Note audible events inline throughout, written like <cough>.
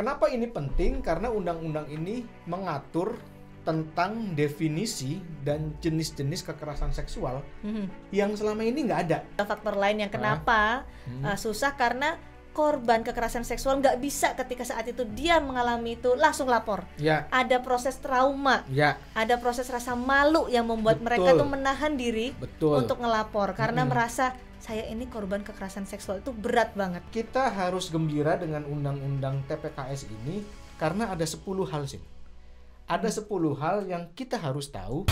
Kenapa ini penting? Karena undang-undang ini mengatur tentang definisi dan jenis-jenis kekerasan seksual hmm yang selama ini nggak ada. Faktor lain yang ah. kenapa hmm. ah. uh, susah karena korban kekerasan seksual nggak bisa ketika saat itu dia mengalami itu langsung lapor. Ya. Ada proses trauma. Ya. Ada proses rasa malu yang membuat Betul. mereka tuh menahan diri Betul. untuk ngelapor karena hmm merasa saya ini korban kekerasan seksual itu berat banget. Kita harus gembira dengan undang-undang TPKS ini karena ada 10 hal sih. Ada 10 hal yang kita harus tahu.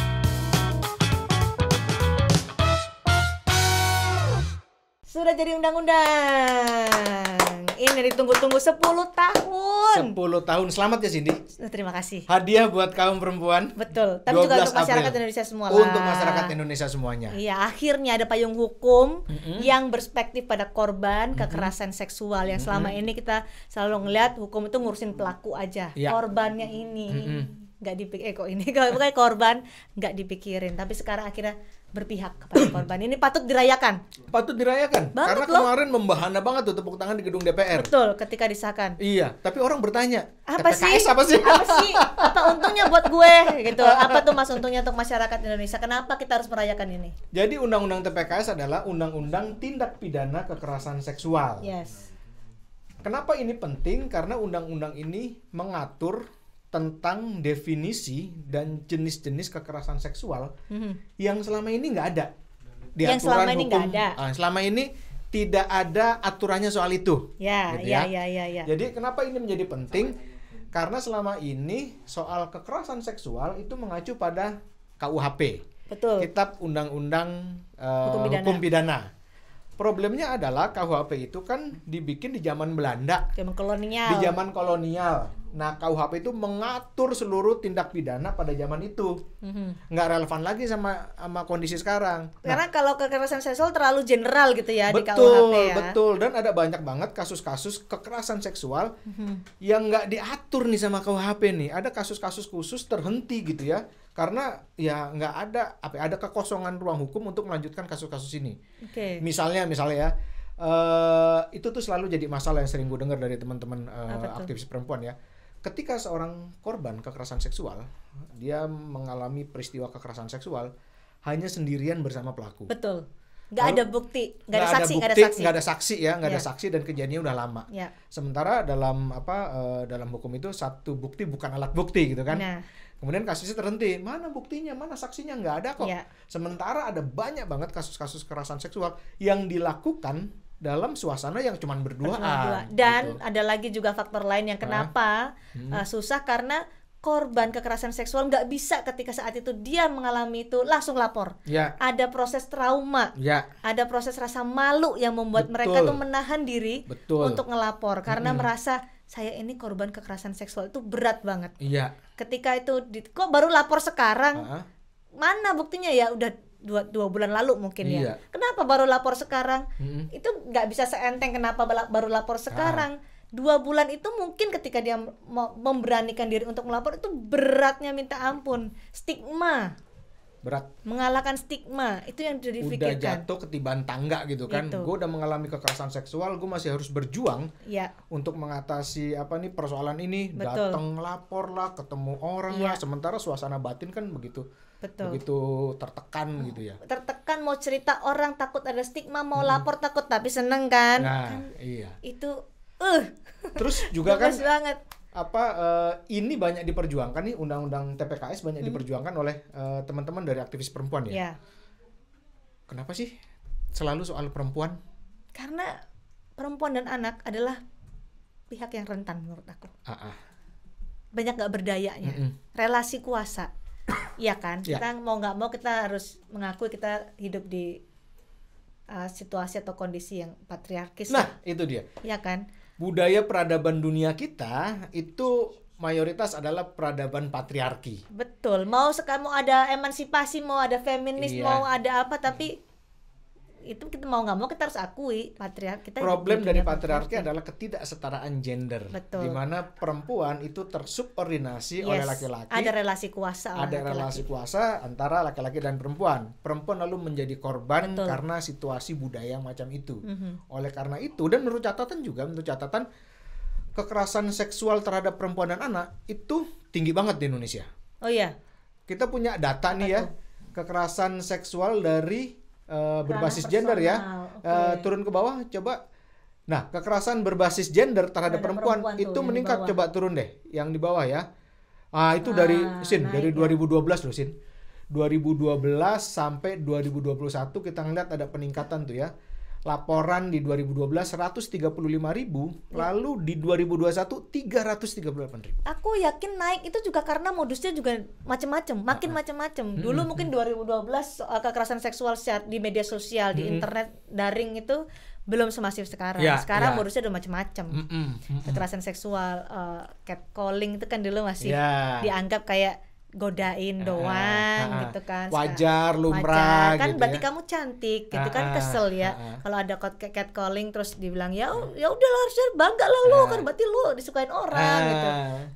Sudah jadi undang-undang ini ditunggu-tunggu 10 tahun. 10 tahun. Selamat ya Cindy. Nah, terima kasih. Hadiah buat kaum perempuan. Betul. Tapi juga untuk masyarakat April. Indonesia semua. Untuk masyarakat Indonesia semuanya. Iya, akhirnya ada payung hukum mm -hmm. yang berspektif pada korban kekerasan mm -hmm. seksual yang selama mm -hmm. ini kita selalu ngeliat hukum itu ngurusin pelaku aja. Ya. Korbannya ini. Mm -hmm nggak dipikir eh kok ini kalau <laughs> bukan korban nggak dipikirin tapi sekarang akhirnya berpihak kepada korban ini patut dirayakan. Patut dirayakan. Banget Karena loh. kemarin membahana banget tuh tepuk tangan di gedung DPR. Betul, ketika disahkan. Iya, tapi orang bertanya, apa sih? apa sih? Apa sih? <laughs> Apa untungnya buat gue gitu? Apa tuh Mas untungnya untuk masyarakat Indonesia? Kenapa kita harus merayakan ini? Jadi undang-undang TPKS adalah undang-undang tindak pidana kekerasan seksual. Yes. Kenapa ini penting? Karena undang-undang ini mengatur tentang definisi dan jenis-jenis kekerasan seksual mm-hmm. yang selama ini nggak ada di yang aturan selama ini hukum. Ada. Uh, selama ini tidak ada aturannya soal itu. Ya, gitu ya. Ya, ya, ya, ya. Jadi kenapa ini menjadi penting? Karena selama ini soal kekerasan seksual itu mengacu pada KUHP. Betul. Kitab Undang-Undang uh, Hukum Pidana. Hukum Pidana. Problemnya adalah KUHP itu kan dibikin di zaman Belanda. Zaman kolonial. Di zaman kolonial. Nah, KUHP itu mengatur seluruh tindak pidana pada zaman itu. Mm-hmm. Nggak relevan lagi sama sama kondisi sekarang. Nah, Karena nah, kalau kekerasan seksual terlalu general gitu ya betul, di KUHP ya. Betul, dan ada banyak banget kasus-kasus kekerasan seksual mm-hmm. yang nggak diatur nih sama KUHP nih. Ada kasus-kasus khusus terhenti gitu ya. Karena ya nggak ada apa ya, ada kekosongan ruang hukum untuk melanjutkan kasus-kasus ini. Okay. Misalnya misalnya ya Uh, itu tuh selalu jadi masalah yang sering gue dengar dari teman-teman uh, aktivis perempuan ya ketika seorang korban kekerasan seksual dia mengalami peristiwa kekerasan seksual hanya sendirian bersama pelaku. Betul. Gak ada bukti, gak, gak ada saksi, ada bukti, gak ada saksi. Gak ada saksi ya, gak yeah. ada ya. saksi dan kejadiannya udah lama. Yeah. Sementara dalam apa eh, dalam hukum itu satu bukti bukan alat bukti gitu kan. Nah. Kemudian kasusnya terhenti. Mana buktinya? Mana saksinya? Gak ada kok. Yeah. Sementara ada banyak banget kasus-kasus kekerasan seksual yang dilakukan dalam suasana yang cuman Berdua. Gitu. Dan gitu. ada lagi juga faktor lain yang kenapa uh, hmm. uh, susah karena korban kekerasan seksual nggak bisa ketika saat itu dia mengalami itu langsung lapor. Ya. Ada proses trauma. Ya. Ada proses rasa malu yang membuat Betul. mereka tuh menahan diri Betul. untuk ngelapor karena hmm. merasa saya ini korban kekerasan seksual itu berat banget. ya. Ketika itu di, kok baru lapor sekarang? ha? Mana buktinya ya udah dua, dua bulan lalu mungkin ya. iya. ya kenapa baru lapor sekarang hmm. itu nggak bisa seenteng kenapa baru lapor sekarang ah. dua bulan itu mungkin ketika dia memberanikan diri untuk melapor itu beratnya minta ampun stigma berat mengalahkan stigma itu yang jadi udah jatuh ketiban tangga gitu kan gitu. gue udah mengalami kekerasan seksual gue masih harus berjuang ya. untuk mengatasi apa nih persoalan ini datang lapor lah ketemu orang ya. lah iya. sementara suasana batin kan begitu Betul. begitu tertekan oh, gitu ya tertekan mau cerita orang takut ada stigma mau hmm. lapor takut tapi seneng kan nah kan iya itu uh terus juga kan banget apa uh, ini banyak diperjuangkan nih undang-undang TPKS banyak hmm. diperjuangkan oleh uh, teman-teman dari aktivis perempuan ya ya kenapa sih selalu soal perempuan karena perempuan dan anak adalah pihak yang rentan menurut aku uh -uh. banyak nggak berdayanya mm -mm. relasi kuasa Iya kan? Ya. Kita mau nggak mau kita harus mengakui kita hidup di uh, situasi atau kondisi yang patriarkis. Nah, ya. itu dia. Iya kan? Budaya peradaban dunia kita itu mayoritas adalah peradaban patriarki. Betul. Mau sekarang mau ada emansipasi, mau ada feminis, iya. mau ada apa tapi itu kita mau nggak mau kita harus akui patriarki kita problem dari patriarki adalah ketidaksetaraan gender Betul. di mana perempuan itu tersubordinasi yes. oleh laki-laki ada relasi kuasa ada laki-laki. relasi kuasa antara laki-laki dan perempuan perempuan lalu menjadi korban Betul. karena situasi budaya macam itu mm -hmm. oleh karena itu dan menurut catatan juga menurut catatan kekerasan seksual terhadap perempuan dan anak itu tinggi banget di Indonesia oh iya kita punya data Betul. nih ya kekerasan seksual dari Eh, berbasis gender ya. Eh, okay. Uh, turun ke bawah coba Nah, kekerasan berbasis gender terhadap, terhadap perempuan, perempuan itu meningkat coba turun deh yang di bawah ya. Ah, itu ah, dari Sin naik dari 2012 ya. loh Sin. 2012 sampai 2021 kita ngeliat ada peningkatan tuh ya laporan di 2012 135 ribu, ya. lalu di 2021 338 ribu. Aku yakin naik itu juga karena modusnya juga macem-macem, makin macam-macam. macem-macem. Dulu hmm. mungkin 2012 soal eh, kekerasan seksual di media sosial, hmm. di internet daring itu belum semasif sekarang. Ya, sekarang ya. modusnya udah macam macem Mm -mm, Kekerasan seksual, uh, catcalling itu kan dulu masih ya. dianggap kayak godain ah, doang ah, ah, gitu kan wajar lumrah wajar. kan gitu ya. berarti ya? kamu cantik gitu ah, kan ah, kesel ya ah, ah. kalau ada cat calling terus dibilang ya ya udah lah harusnya bangga lah lo ah, kan berarti lo disukain orang gitu. ah, gitu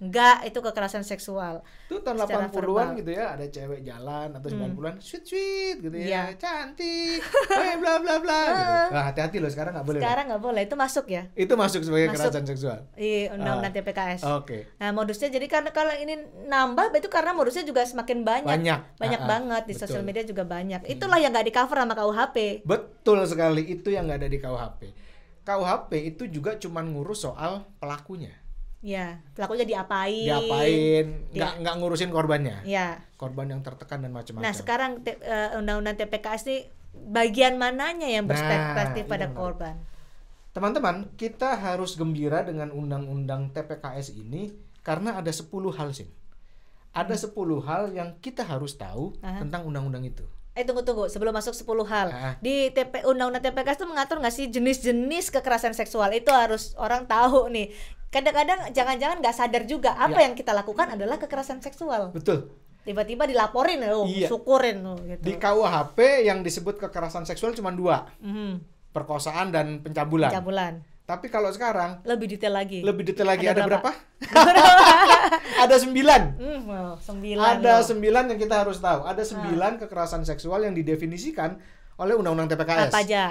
enggak itu kekerasan seksual itu tahun 80-an gitu ya ada cewek jalan atau 90-an hmm. sweet sweet gitu ya, ya. cantik hey, eh, bla bla bla <laughs> gitu. nah, hati-hati lo sekarang nggak boleh sekarang nggak boleh itu masuk ya itu masuk sebagai masuk. kekerasan seksual iya undang-undang ah. TPKS oke okay. nah modusnya jadi karena kalau ini nambah itu karena modus harusnya juga semakin banyak banyak, banyak uh banget di sosial media juga banyak hmm. itulah hmm. yang nggak di cover sama KUHP betul sekali itu yang nggak ada di KUHP KUHP itu juga cuma ngurus soal pelakunya Ya, pelakunya diapain? Diapain? Nggak nggak ngurusin korbannya. Ya. Korban yang tertekan dan macam-macam. Nah, sekarang eh, undang-undang TPKS ini bagian mananya yang berspektif nah, pada iya, korban? Teman-teman, kita harus gembira dengan undang-undang TPKS ini karena ada 10 hal sih ada 10 hal yang kita harus tahu Aha. tentang undang-undang itu. Eh tunggu tunggu sebelum masuk 10 hal Aha. di TP Undang-Undang TPKS itu mengatur nggak sih jenis-jenis kekerasan seksual itu harus orang tahu nih. Kadang-kadang jangan-jangan nggak sadar juga apa ya. yang kita lakukan adalah kekerasan seksual. Betul. Tiba-tiba dilaporin loh, iya. syukurin loh. Gitu. Di KUHP yang disebut kekerasan seksual cuma dua, mm. perkosaan dan pencabulan. Pencabulan. Tapi kalau sekarang lebih detail lagi. Lebih detail lagi. Ada, ada berapa? berapa? <laughs> <laughs> ada sembilan. Mm, wow, sembilan. Ada loh. sembilan yang kita harus tahu. Ada ah. sembilan ah. kekerasan seksual yang didefinisikan oleh Undang-Undang TPKS. Apa aja?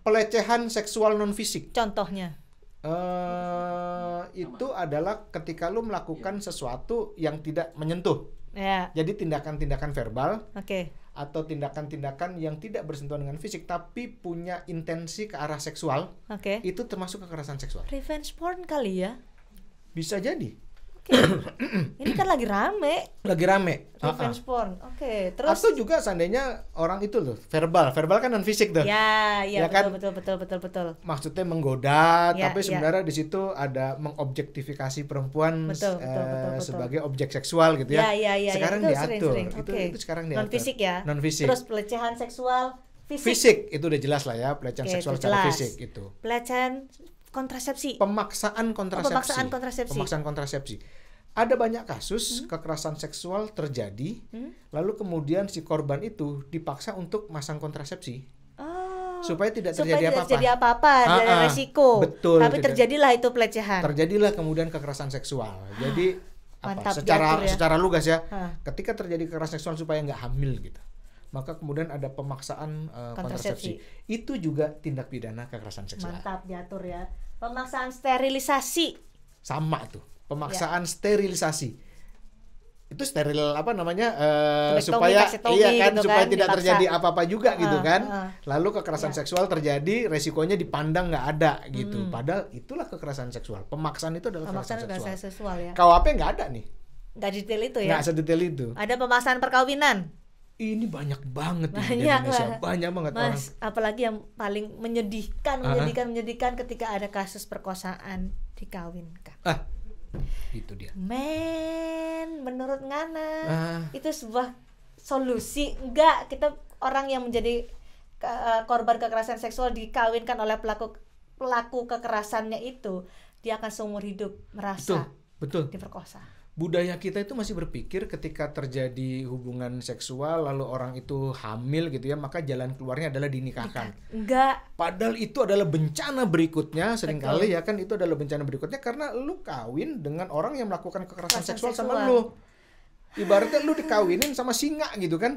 Pelecehan seksual non fisik. Contohnya. Uh, itu adalah ketika lu melakukan iya. sesuatu yang tidak menyentuh. Ya. Jadi tindakan-tindakan verbal. Oke. Okay atau tindakan-tindakan yang tidak bersentuhan dengan fisik tapi punya intensi ke arah seksual, okay. itu termasuk kekerasan seksual. Revenge porn kali ya? Bisa jadi. <clears throat> ini kan lagi rame. Lagi rame. Revenge uh -uh. porn. Oke, okay, terus Atau juga seandainya orang itu loh, verbal. Verbal kan non fisik tuh. Ya, ya, ya kan? betul, kan? betul betul betul betul Maksudnya menggoda, ya, tapi ya. sebenarnya di situ ada mengobjektifikasi perempuan betul, eh, betul, betul, betul, sebagai objek seksual gitu ya. Ya, ya, ya. ya. Sekarang ya, itu diatur. Sering, sering. Itu okay. itu sekarang diatur. Non fisik ya. Non fisik. Terus pelecehan seksual fisik. fisik itu udah jelas lah ya pelecehan Oke, seksual secara fisik itu pelecehan kontrasepsi. Pemaksaan oh, kontrasepsi. Oh, pemaksaan kontrasepsi. Pemaksaan kontrasepsi. Ada banyak kasus hmm. kekerasan seksual terjadi, hmm. lalu kemudian si korban itu dipaksa untuk masang kontrasepsi. Oh. Supaya tidak terjadi apa-apa. Supaya terjadi apa-apa, tidak ada resiko. Betul. Tapi terjadilah itu pelecehan. Terjadilah kemudian kekerasan seksual. Ah, Jadi Secara ya. secara lugas ya. Ha. Ketika terjadi kekerasan seksual supaya nggak hamil gitu maka kemudian ada pemaksaan uh, kontrasepsi. kontrasepsi. Itu juga tindak pidana kekerasan seksual. Mantap diatur ya. Pemaksaan sterilisasi. Sama tuh. Pemaksaan ya. sterilisasi. Itu steril apa namanya uh, supaya iya kan gitu supaya kan, tidak dipaksa. terjadi apa-apa juga uh, gitu kan. Uh. Lalu kekerasan ya. seksual terjadi resikonya dipandang nggak ada gitu. Hmm. Padahal itulah kekerasan seksual. Pemaksaan itu adalah pemaksaan kekerasan seksual. seksual ya. KUHP nggak ada nih. Gak detail itu ya? Gak sedetail itu. Ada pemaksaan perkawinan? ini banyak banget banyak di Indonesia lah. banyak banget Mas, orang apalagi yang paling menyedihkan uh-huh. menyedihkan menyedihkan ketika ada kasus perkosaan dikawinkan ah itu dia men menurut Ngana ah. itu sebuah solusi enggak kita orang yang menjadi eh, korban kekerasan seksual dikawinkan oleh pelaku pelaku kekerasannya itu dia akan seumur hidup merasa betul, betul. diperkosa budaya kita itu masih berpikir ketika terjadi hubungan seksual lalu orang itu hamil gitu ya maka jalan keluarnya adalah dinikahkan. Enggak. Padahal itu adalah bencana berikutnya seringkali Betul. ya kan itu adalah bencana berikutnya karena lu kawin dengan orang yang melakukan kekerasan seksual, seksual sama lu. Ibaratnya lu dikawinin sama singa gitu kan.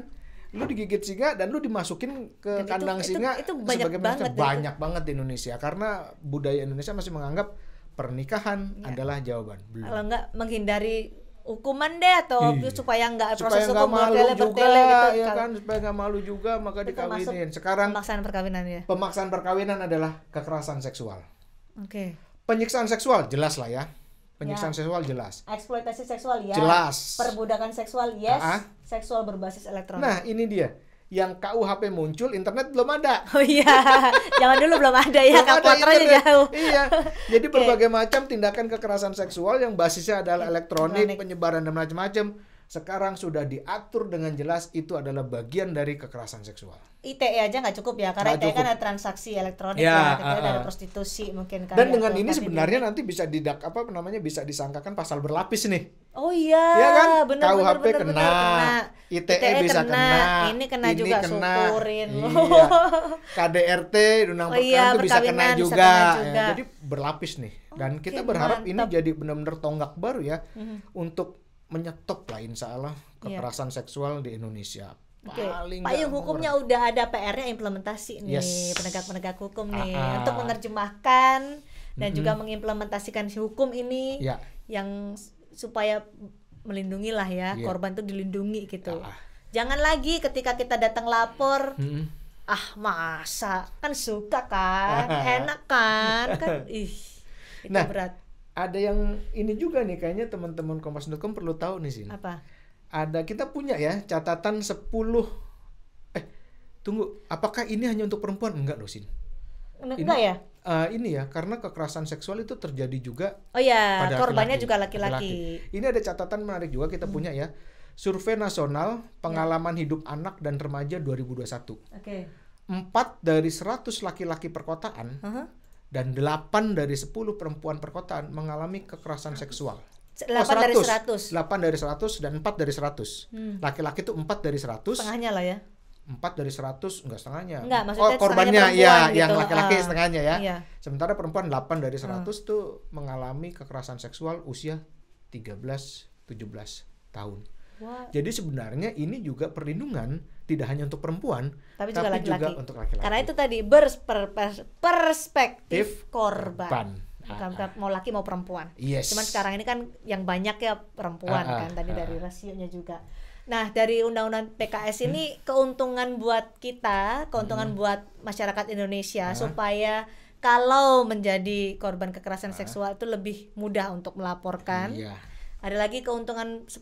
Lu digigit singa dan lu dimasukin ke dan kandang itu, singa. Itu, itu banyak banget. Banyak itu. banget di Indonesia karena budaya Indonesia masih menganggap pernikahan yeah. adalah jawaban. Belum. Kalau enggak menghindari hukuman deh atau iya. supaya nggak proses supaya hukum malu bertele, juga gitu. ya kan supaya nggak malu juga maka dikawinin sekarang pemaksaan perkawinan ya pemaksaan perkawinan adalah kekerasan seksual oke okay. penyiksaan seksual jelas lah ya penyiksaan ya. seksual jelas eksploitasi seksual ya jelas perbudakan seksual yes Ha -ha. seksual berbasis elektronik nah ini dia yang KUHP muncul internet belum ada. <laughs> Oh iya, Jangan dulu belum ada ya jauh. Iya. Jadi okay. berbagai macam tindakan kekerasan seksual yang basisnya adalah elektronik, elektronik. penyebaran dan macam-macam sekarang sudah diatur dengan jelas itu adalah bagian dari kekerasan seksual. ITE aja nggak cukup ya karena ITE kan ada transaksi elektronik ya, ya uh, ada ah, ah. prostitusi mungkin kan Dan ya, dengan ini gitu. sebenarnya ini. nanti bisa didak apa namanya bisa disangkakan pasal berlapis nih. Oh iya, ya kan? bener, KUHP bener, bener, kena, ITE, ITE bisa kena, kena, ini kena ini juga kena, syukurin iya. <laughs> KDRT, undang oh, iya, itu bisa kena juga. kena ya, juga. Ya, jadi berlapis nih. Dan okay, kita berharap mantap. ini jadi benar-benar tonggak baru ya mm -hmm. untuk menyetop lah insya Allah iya. kekerasan yeah. seksual di Indonesia. Okay. Paling Payung hukumnya murah. udah ada PR-nya implementasi nih yes. penegak-penegak hukum nih Aha. Ah. untuk menerjemahkan dan mm -hmm. juga mengimplementasikan si hukum ini yeah. yang supaya melindungilah ya yeah. korban tuh dilindungi gitu. Ah, ah. Jangan lagi ketika kita datang lapor mm -hmm. ah masa kan suka kan <laughs> enak kan kan <laughs> ih itu nah, berat ada yang ini juga nih kayaknya teman-teman kompas.com perlu tahu nih sini. Apa? Ada kita punya ya catatan 10 eh tunggu, apakah ini hanya untuk perempuan? Enggak loh, Sin. Enggak ya? Uh, ini ya, karena kekerasan seksual itu terjadi juga Oh iya. pada korbannya laki juga laki-laki. Ini ada catatan menarik juga kita hmm. punya ya. Survei Nasional Pengalaman ya. Hidup Anak dan Remaja 2021. Oke. Okay. 4 dari seratus laki-laki perkotaan uh -huh dan 8 dari 10 perempuan perkotaan mengalami kekerasan seksual. 8 oh, 100. dari 100. 8 dari 100 dan 4 dari 100. laki laki hmm. itu 4 dari 100. Setengahnya lah ya. 4 dari 100 enggak setengahnya. Enggak, oh, maksudnya oh, korbannya ya gitu. yang laki-laki uh, setengahnya ya. Iya. Sementara perempuan 8 dari 100 hmm. tuh mengalami kekerasan seksual usia 13 17 tahun. Jadi sebenarnya ini juga perlindungan tidak hanya untuk perempuan, tapi, juga, tapi laki -laki. juga untuk laki-laki. Karena itu tadi perspektif korban. korban. Bukan, ah, bukan ah. mau laki mau perempuan. Yes. Cuman sekarang ini kan yang banyak ya perempuan ah, kan tadi uh, dari rasionya juga. Nah, dari undang-undang PKS hmm? ini hmm. keuntungan buat kita, keuntungan hmm. buat masyarakat Indonesia supaya kalau menjadi korban kekerasan seksual itu lebih mudah untuk melaporkan. Iya. Ada lagi keuntungan 10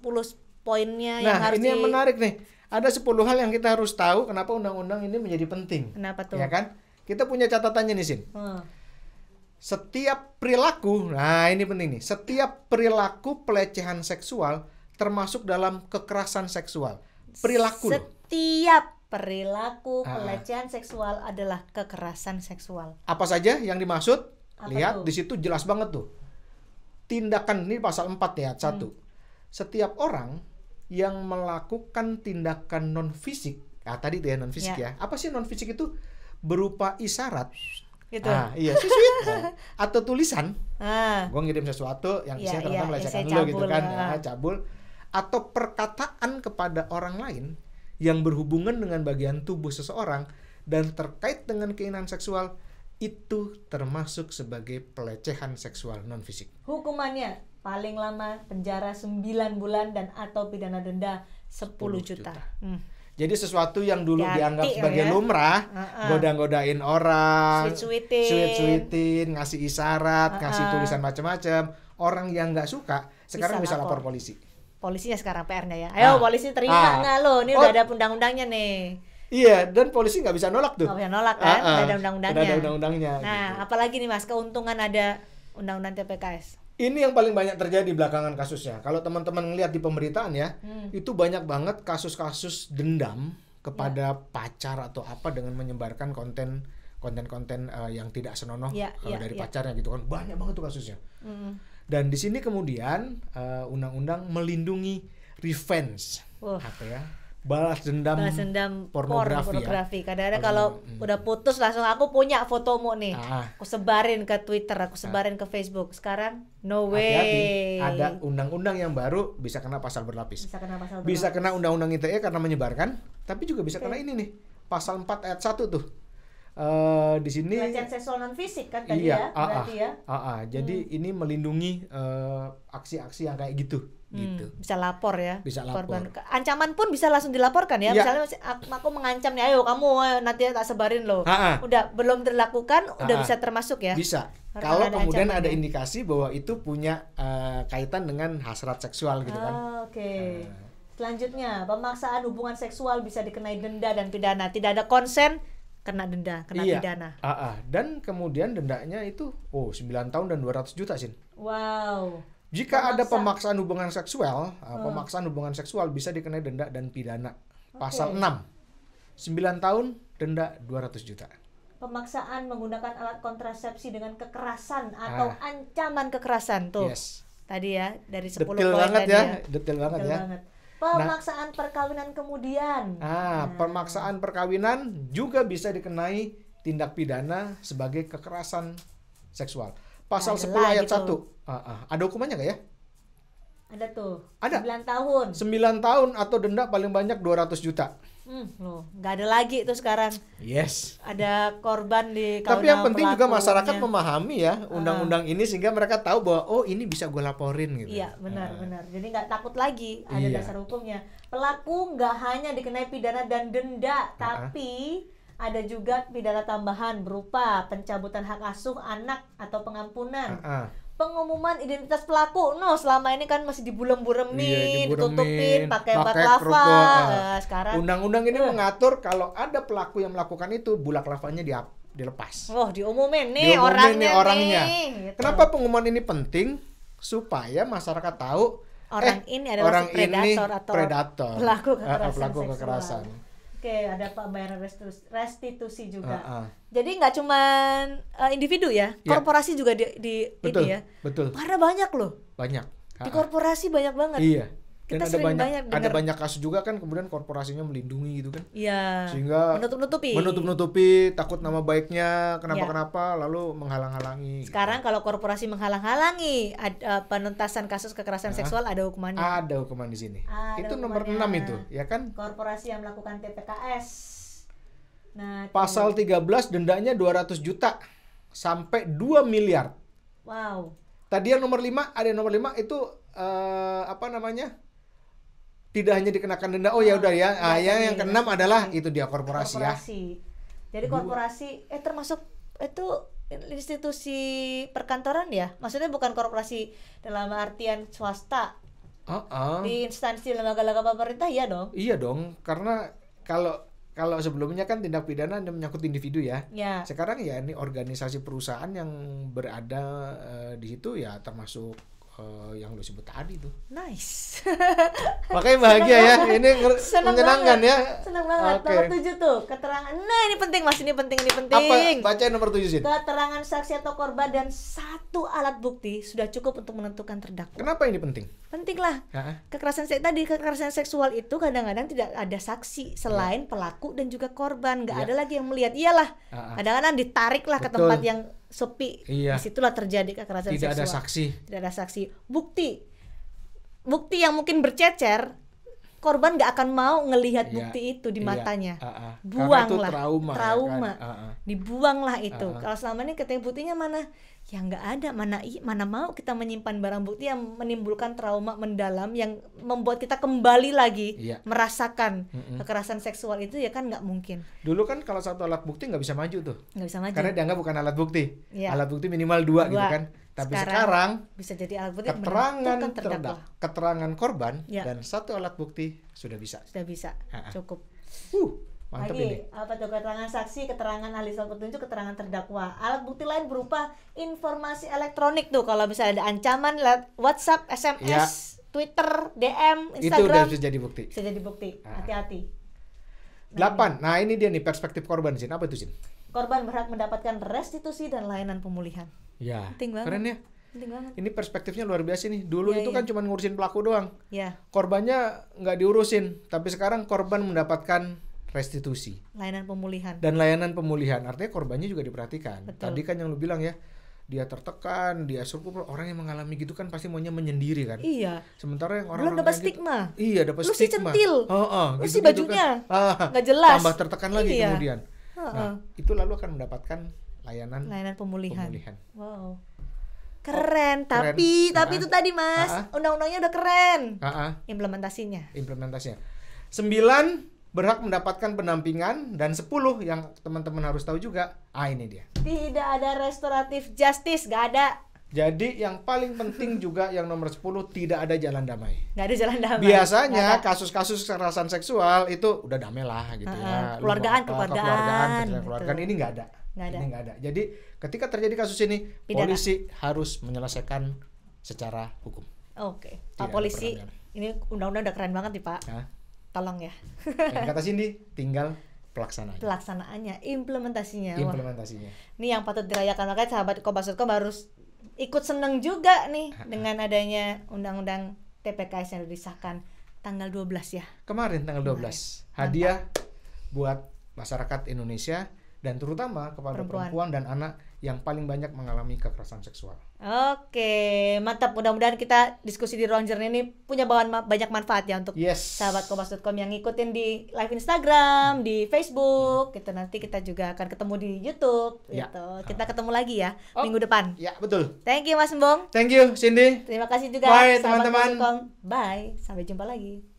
poinnya nah, yang harus ini di... yang menarik nih. Ada 10 hal yang kita harus tahu kenapa undang-undang ini menjadi penting. Kenapa tuh? Ya kan? Kita punya catatannya nih, Sin. Hmm. Setiap perilaku, nah ini penting nih. Setiap perilaku pelecehan seksual termasuk dalam kekerasan seksual. Perilaku. Setiap loh. perilaku ah. pelecehan ah. seksual adalah kekerasan seksual. Apa saja yang dimaksud? Apa Lihat di situ jelas banget tuh. Tindakan ini pasal 4 ya, 1. Hmm. Setiap orang yang melakukan tindakan non fisik ah, ya tadi itu ya non fisik ya. ya apa sih non fisik itu berupa isyarat gitu ah, iya sweet <laughs> atau tulisan ah. gue ngirim sesuatu yang iya, isinya iya, ternyata ya, melecehkan lo gitu kan ya, nah, cabul atau perkataan kepada orang lain yang berhubungan dengan bagian tubuh seseorang dan terkait dengan keinginan seksual itu termasuk sebagai pelecehan seksual non fisik hukumannya paling lama penjara 9 bulan dan atau pidana denda 10, 10 juta. juta. Hmm. Jadi sesuatu yang dulu Ganti, dianggap ya sebagai ya. lumrah, uh-uh. godang godain orang, sweet-sweetin, sweet ngasih isyarat, uh-uh. ngasih tulisan macam-macam, orang yang nggak suka sekarang bisa, bisa lapor. lapor polisi. Polisinya sekarang PR-nya ya. Ayo ah. polisi terima ah. nggak lo? Ini oh. udah ada undang-undangnya nih. Iya, dan polisi nggak bisa nolak tuh. Nggak bisa nolak kan? Uh-uh. ada undang-undangnya. ada undang-undangnya. Nah, gitu. apalagi nih mas keuntungan ada undang-undang TPKS. Ini yang paling banyak terjadi belakangan kasusnya. Kalau teman-teman ngelihat di pemberitaan ya, hmm. itu banyak banget kasus-kasus dendam kepada ya. pacar atau apa dengan menyebarkan konten konten-konten uh, yang tidak senonoh ya, uh, ya, dari ya. pacarnya gitu kan. Banyak banget tuh kasusnya. Hmm. Dan di sini kemudian eh, undang-undang uh, melindungi revenge. Uh. Apa ya? balas dendam, balas dendam pornografi, ya? pornografi. Ya? kadang-kadang kalau hmm. udah putus langsung aku punya fotomu nih ah. aku sebarin ke Twitter aku sebarin ah. ke Facebook sekarang no way Hati-hati. ada undang-undang yang baru bisa kena pasal berlapis bisa kena pasal berlapis. bisa kena undang-undang ITE karena menyebarkan tapi juga bisa okay. kena ini nih pasal 4 ayat 1 tuh Uh, di sini seksual non fisik kan tadi iya, ya, Ah, ah. ya. Ah, ah. jadi hmm. ini melindungi uh, aksi-aksi uh, yang kayak gitu Hmm, gitu. bisa lapor ya. Bisa lapor. Korban. Ancaman pun bisa langsung dilaporkan ya. ya. Misalnya aku mengancam nih, ayo kamu nanti tak sebarin loh. Ha -ha. Udah belum terlakukan, udah ha udah bisa termasuk ya. Bisa. Karena Kalau ada kemudian ada ya. indikasi bahwa itu punya uh, kaitan dengan hasrat seksual gitu kan. ah, kan. Oke. Okay. Uh. Selanjutnya, pemaksaan hubungan seksual bisa dikenai denda dan pidana. Tidak ada konsen kena denda, kena iya. pidana. Iya. Dan kemudian dendanya itu oh 9 tahun dan 200 juta, Sin. Wow. Jika pemaksaan. ada pemaksaan hubungan seksual, ah, hmm. pemaksaan hubungan seksual bisa dikenai denda dan pidana. Okay. Pasal 6. 9 tahun denda 200 juta. Pemaksaan menggunakan alat kontrasepsi dengan kekerasan ah. atau ah. ancaman kekerasan tuh. Yes. Tadi ya dari 10 detail poin banget ya. ya. Detail banget detail ya. Banget. Nah. Pemaksaan nah, perkawinan kemudian. Ah, nah. pemaksaan perkawinan juga bisa dikenai tindak pidana sebagai kekerasan seksual pasal Adalah 10 ayat gitu. 1. Ah, ah. Ada hukumannya nggak ya? Ada tuh. Ada. 9 tahun. 9 tahun atau denda paling banyak 200 juta. Hmm, loh, nggak ada lagi tuh sekarang. Yes. Ada korban di Tapi yang penting juga masyarakat memahami ya undang-undang ini sehingga mereka tahu bahwa oh ini bisa gue laporin gitu. Iya, benar uh. benar. Jadi nggak takut lagi ada iya. dasar hukumnya. Pelaku nggak hanya dikenai pidana dan denda, uh tapi ada juga pidana tambahan berupa pencabutan hak asuh anak atau pengampunan. Uh -uh. Pengumuman identitas pelaku, no selama ini kan masih dibulem-bulemin, iya, ditutupin pakai bat lava. Nah, sekarang undang-undang ini uh. mengatur kalau ada pelaku yang melakukan itu bulak lavanya di dilepas. Oh, diumumin nih diumumin orangnya. Nih, orangnya. Nih, gitu. Kenapa pengumuman ini penting? Supaya masyarakat tahu orang eh, ini adalah orang predator ini atau predator. pelaku kekerasan. Uh, ah, pelaku kekerasan. Seksual. Oke, ada pembayaran restitusi, restitusi juga. Uh, uh. Jadi nggak cuma uh, eh, individu ya, ya. korporasi yeah. juga di, di betul, ini ya. Betul. Karena banyak loh. Banyak. Uh, di korporasi banyak banget. Iya. Kan kita Dan ada banyak, banyak denger... ada banyak kasus juga kan kemudian korporasinya melindungi gitu kan iya sehingga menutup nutupi menutup nutupi takut nama baiknya kenapa ya. kenapa lalu menghalang halangi gitu. sekarang gitu. kalau korporasi menghalang halangi ada, eh, penuntasan kasus kekerasan nah, seksual ada hukumannya ada hukuman di sini ada itu nomor enam itu ya kan korporasi yang melakukan TPKS nah pasal 13 dendanya 200 juta sampai dua miliar wow tadi yang nomor lima ada yang nomor lima itu uh, apa namanya tidak hanya dikenakan denda oh ya udah ya iya, ah, ya, iya, yang yang keenam adalah iya. itu dia korporasi, ya. korporasi. ya jadi korporasi eh termasuk itu institusi perkantoran ya maksudnya bukan korporasi dalam artian swasta uh -uh. di instansi lembaga-lembaga pemerintah ya dong iya dong karena kalau kalau sebelumnya kan tindak pidana menyangkut individu ya. ya. Sekarang ya ini organisasi perusahaan yang berada uh, di situ ya termasuk uh, yang lo sebut tadi tuh. Nice. <laughs> Makanya bahagia ya. Ini Senang menyenangkan ya. banget. ya. Senang banget. Okay. Nomor tujuh tuh keterangan. Nah ini penting mas, ini penting, ini penting. Apa? Baca nomor tujuh sih. Keterangan saksi atau korban dan satu alat bukti sudah cukup untuk menentukan terdakwa. Kenapa ini penting? penting lah kekerasan seks tadi kekerasan seksual itu kadang-kadang tidak ada saksi selain ya. pelaku dan juga korban nggak ya. ada lagi yang melihat iyalah kadang-kadang ditarik lah ke tempat yang sepi iya. disitulah terjadi kekerasan tidak seksual tidak ada saksi tidak ada saksi bukti bukti yang mungkin bercecer korban gak akan mau ngelihat iya, bukti yeah. itu di iya. matanya. Yeah. Uh -uh. Buanglah Karena trauma. trauma. Ya kan? uh -uh. Dibuanglah itu. Uh -uh. Kalau selama ini ketemu buktinya mana? Ya nggak ada. Mana mana mau kita menyimpan barang bukti yang menimbulkan trauma mendalam yang membuat kita kembali lagi iya. merasakan mm -mm. kekerasan seksual itu ya kan nggak mungkin. Dulu kan kalau satu alat bukti nggak bisa maju tuh. Nggak bisa maju. Karena dianggap bukan alat bukti. iya. Alat bukti minimal dua, gitu dua. gitu kan tapi sekarang, sekarang bisa jadi alat bukti keterangan terdakwa. keterangan korban ya. dan satu alat bukti sudah bisa. Sudah bisa. Ha -ha. Cukup. Uh, mantap Lagi, ini. apa tuh keterangan saksi, keterangan ahli salat petunjuk, keterangan terdakwa. Alat bukti lain berupa informasi elektronik tuh kalau misalnya ada ancaman WhatsApp, SMS, ya. Twitter, DM, Instagram. Itu sudah bisa jadi bukti. Bisa jadi bukti. Hati-hati. Delapan. Nah, ini dia nih perspektif korban Jin. Apa itu Jin? Korban berhak mendapatkan restitusi dan layanan pemulihan. Ya. Penting banget. Keren ya. Penting banget. Ini perspektifnya luar biasa nih. Dulu ya, itu ya. kan cuma ngurusin pelaku doang. Ya. Korbannya nggak diurusin, tapi sekarang korban mendapatkan restitusi. Layanan pemulihan. Dan layanan pemulihan. Artinya korbannya juga diperhatikan. Betul. Tadi kan yang lu bilang ya, dia tertekan, dia suruh Orang yang mengalami gitu kan pasti maunya menyendiri kan. Iya. Sementara yang orang-orang dapat gitu- stigma. Gitu, iya, dapat stigma. Lu sih centil. Heeh, oh, oh, gitu, lu si bajunya. Gitu kan. ah, jelas. Tambah tertekan lagi iya. kemudian. Nah, itu lalu akan mendapatkan layanan layanan pemulihan. pemulihan. Wow. Oh. Keren, oh, tapi keren. tapi uh itu tadi Mas, uh undang-undangnya udah keren. Uh Implementasinya. Implementasinya. Sembilan berhak mendapatkan pendampingan dan 10 yang teman-teman harus tahu juga ah ini dia tidak ada restoratif justice gak ada jadi yang paling penting <laughs> juga yang nomor 10 tidak ada jalan damai. Nggak ada jalan damai. Biasanya kasus-kasus kekerasan seksual itu udah damai lah gitu uh, ya. Keluargaan, Lupa, keluargaan, keluargaan, keluargaan, keluargaan gitu. ini nggak ada. ada. Ini nggak ada. Jadi ketika terjadi kasus ini, Pidana. polisi harus menyelesaikan secara hukum. Oke. Okay. Pak polisi, ini undang-undang udah keren banget nih Pak. Hah? Tolong ya. Eh, yang kata Cindy, <laughs> tinggal pelaksanaannya. Pelaksanaannya, implementasinya. Implementasinya. Wah. Ini yang patut dirayakan makanya sahabat kau harus ikut seneng juga nih dengan adanya undang-undang TPKS yang disahkan tanggal 12 ya. Kemarin tanggal 12. Kemarin. Hadiah Mantap. buat masyarakat Indonesia dan terutama kepada perempuan, perempuan dan anak yang paling banyak mengalami kekerasan seksual. Oke, mantap. Mudah-mudahan kita diskusi di ruang jernih ini punya bawaan banyak manfaat ya untuk yes. sahabat kompas.com yang ngikutin di live Instagram, di Facebook, Kita gitu. Nanti kita juga akan ketemu di YouTube, ya. gitu. Kita ketemu lagi ya oh. minggu depan. Ya, betul. Thank you Mas Mbong. Thank you Cindy. Terima kasih juga. Bye teman-teman. Bye. Sampai jumpa lagi.